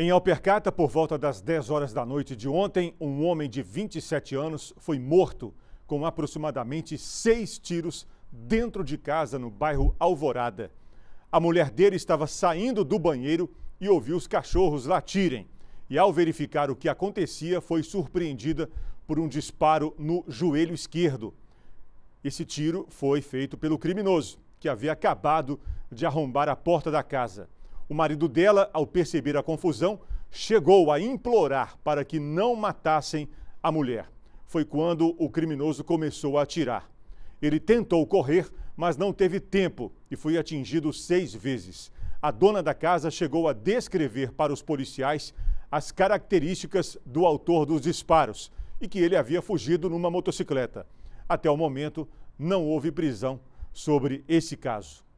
Em Alpercata, por volta das 10 horas da noite de ontem, um homem de 27 anos foi morto com aproximadamente seis tiros dentro de casa no bairro Alvorada. A mulher dele estava saindo do banheiro e ouviu os cachorros latirem. E ao verificar o que acontecia, foi surpreendida por um disparo no joelho esquerdo. Esse tiro foi feito pelo criminoso, que havia acabado de arrombar a porta da casa. O marido dela, ao perceber a confusão, chegou a implorar para que não matassem a mulher. Foi quando o criminoso começou a atirar. Ele tentou correr, mas não teve tempo e foi atingido seis vezes. A dona da casa chegou a descrever para os policiais as características do autor dos disparos e que ele havia fugido numa motocicleta. Até o momento, não houve prisão sobre esse caso.